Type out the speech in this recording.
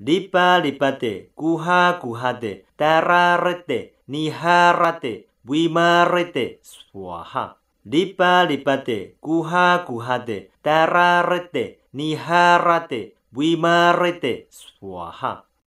Lipa lipate, kuha kuhate, tararete, niharate, wimarete, swaha. Lipa lipate, kuha kuhate, tararete, niharate, wimarete, swaha.